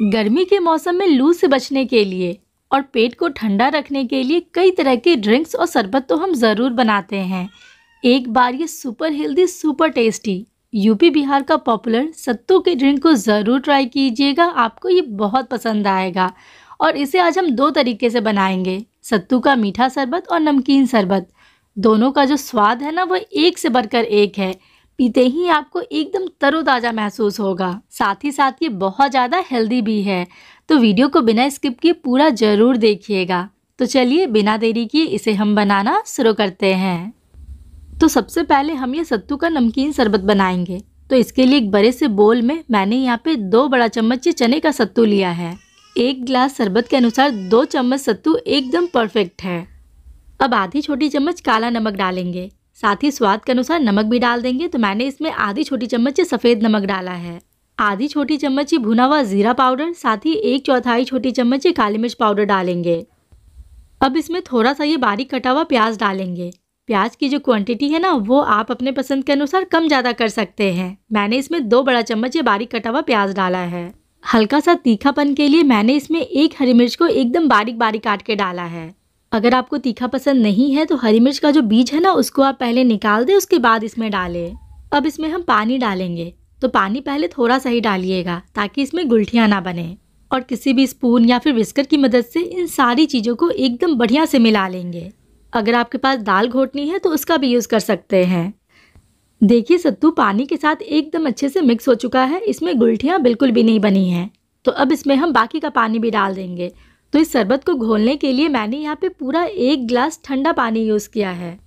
गर्मी के मौसम में लू से बचने के लिए और पेट को ठंडा रखने के लिए कई तरह के ड्रिंक्स और शरबत तो हम ज़रूर बनाते हैं एक बार ये super healthy super tasty UP Bihar का पॉपुलर सत्तू के ड्रिंक को ज़रूर ट्राई कीजिएगा आपको ये बहुत पसंद आएगा और इसे आज हम दो तरीके से बनाएंगे सत्तू का मीठा शरबत और नमकीन शरबत दोनों का जो स्वाद है ना वो एक से बढ़कर एक है पीते ही आपको एकदम तरोताज़ा महसूस होगा साथ ही साथ ये बहुत ज़्यादा हेल्दी भी है तो वीडियो को बिना स्किप किए पूरा ज़रूर देखिएगा तो चलिए बिना देरी किए इसे हम बनाना शुरू करते हैं तो सबसे पहले हम ये सत्तू का नमकीन शरबत बनाएंगे तो इसके लिए एक बड़े से बोल में मैंने यहाँ पे दो बड़ा चम्मच चने का सत्तू लिया है एक गिलास शरबत के अनुसार दो चम्मच सत्तू एकदम परफेक्ट है अब आधी छोटी चम्मच काला नमक डालेंगे साथ ही स्वाद के अनुसार नमक भी डाल देंगे तो मैंने इसमें आधी छोटी चम्मच सफ़ेद नमक डाला है आधी छोटी चम्मच भुना हुआ ज़ीरा पाउडर साथ ही एक चौथाई छोटी चम्मच काली मिर्च पाउडर डालेंगे अब इसमें थोड़ा सा ये बारीक कटा हुआ प्याज डालेंगे प्याज की जो क्वांटिटी है ना वो आप अपने पसंद के अनुसार कम ज़्यादा कर सकते हैं मैंने इसमें दो बड़ा चम्मच ये बारीक कटा हुआ प्याज डाला है हल्का सा तीखापन के लिए मैंने इसमें एक हरी मिर्च को एकदम बारीक बारीक काट के डाला है अगर आपको तीखा पसंद नहीं है तो हरी मिर्च का जो बीज है ना उसको आप पहले निकाल दें उसके बाद इसमें डालें अब इसमें हम पानी डालेंगे तो पानी पहले थोड़ा सा ही डालिएगा ताकि इसमें गुलठियाँ ना बने और किसी भी स्पून या फिर विस्कर की मदद से इन सारी चीज़ों को एकदम बढ़िया से मिला लेंगे अगर आपके पास दाल घोटनी है तो उसका भी यूज़ कर सकते हैं देखिए सत्तू पानी के साथ एकदम अच्छे से मिक्स हो चुका है इसमें गुलठियाँ बिल्कुल भी नहीं बनी हैं तो अब इसमें हम बाकी का पानी भी डाल देंगे तो इस शरबत को घोलने के लिए मैंने यहाँ पे पूरा एक ग्लास ठंडा पानी यूज़ किया है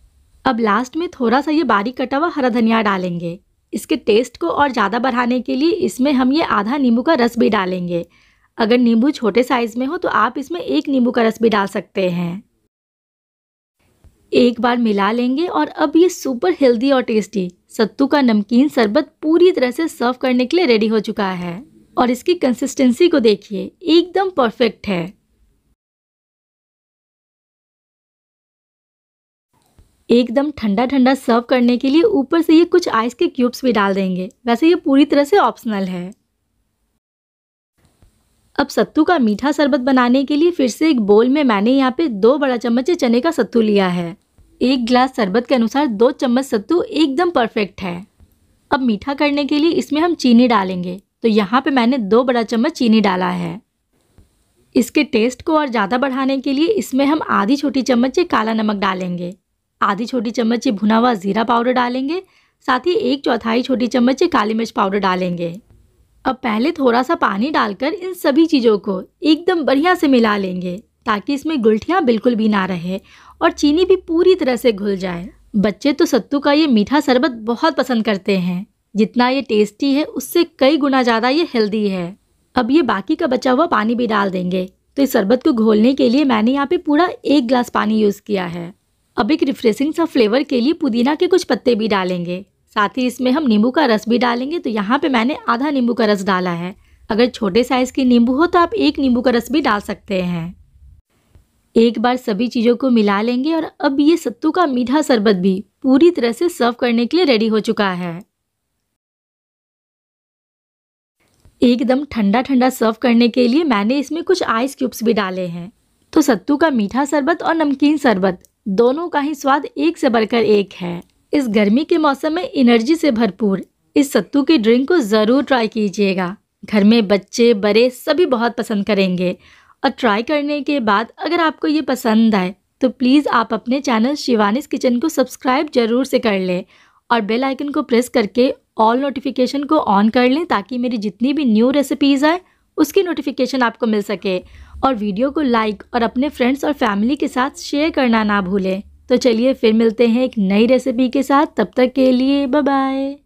अब लास्ट में थोड़ा सा ये बारीक कटा हुआ हरा धनिया डालेंगे इसके टेस्ट को और ज़्यादा बढ़ाने के लिए इसमें हम ये आधा नींबू का रस भी डालेंगे अगर नींबू छोटे साइज़ में हो तो आप इसमें एक नींबू का रस भी डाल सकते हैं एक बार मिला लेंगे और अब ये सुपर हेल्दी और टेस्टी सत्तू का नमकीन शरबत पूरी तरह से सर्व करने के लिए रेडी हो चुका है और इसकी कंसिस्टेंसी को देखिए एकदम परफेक्ट है एकदम ठंडा ठंडा सर्व करने के लिए ऊपर से ये कुछ आइस के क्यूब्स भी डाल देंगे वैसे ये पूरी तरह से ऑप्शनल है अब सत्तू का मीठा शरबत बनाने के लिए फिर से एक बोल में मैंने यहाँ पे दो बड़ा चम्मच चने का सत्तू लिया है एक गिलास शरबत के अनुसार दो चम्मच सत्तू एकदम परफेक्ट है अब मीठा करने के लिए इसमें हम चीनी डालेंगे तो यहाँ पे मैंने दो बड़ा चम्मच चीनी डाला है इसके टेस्ट को और ज़्यादा बढ़ाने के लिए इसमें हम आधी छोटी चम्मच काला नमक डालेंगे आधी छोटी चम्मच ये भुना हुआ ज़ीरा पाउडर डालेंगे साथ ही एक चौथाई छोटी चम्मच ये काली मिर्च पाउडर डालेंगे अब पहले थोड़ा सा पानी डालकर इन सभी चीज़ों को एकदम बढ़िया से मिला लेंगे ताकि इसमें गुलठियाँ बिल्कुल भी ना रहे और चीनी भी पूरी तरह से घुल जाए बच्चे तो सत्तू का ये मीठा शरबत बहुत पसंद करते हैं जितना ये टेस्टी है उससे कई गुना ज़्यादा ये हेल्दी है अब ये बाकी का बचा हुआ पानी भी डाल देंगे तो इस शरबत को घोलने के लिए मैंने यहाँ पे पूरा एक ग्लास पानी यूज़ किया है अब एक रिफ्रेशिंग सा फ्लेवर के लिए पुदीना के कुछ पत्ते भी डालेंगे साथ ही इसमें हम नींबू का रस भी डालेंगे तो यहाँ पे मैंने आधा नींबू का रस डाला है अगर छोटे साइज़ के नींबू हो तो आप एक नींबू का रस भी डाल सकते हैं एक बार सभी चीज़ों को मिला लेंगे और अब ये सत्तू का मीठा शरबत भी पूरी तरह से सर्व करने के लिए रेडी हो चुका है एकदम ठंडा ठंडा सर्व करने के लिए मैंने इसमें कुछ आइस क्यूब्स भी डाले हैं तो सत्तू का मीठा शरबत और नमकीन शरबत दोनों का ही स्वाद एक से बढ़कर एक है इस गर्मी के मौसम में एनर्जी से भरपूर इस सत्तू की ड्रिंक को ज़रूर ट्राई कीजिएगा घर में बच्चे बड़े सभी बहुत पसंद करेंगे और ट्राई करने के बाद अगर आपको ये पसंद आए तो प्लीज़ आप अपने चैनल शिवानिस किचन को सब्सक्राइब जरूर से कर लें और बेल आइकन को प्रेस करके ऑल नोटिफिकेशन को ऑन कर लें ताकि मेरी जितनी भी न्यू रेसिपीज़ आए उसकी नोटिफिकेशन आपको मिल सके और वीडियो को लाइक और अपने फ्रेंड्स और फैमिली के साथ शेयर करना ना भूलें तो चलिए फिर मिलते हैं एक नई रेसिपी के साथ तब तक के लिए बाय बाय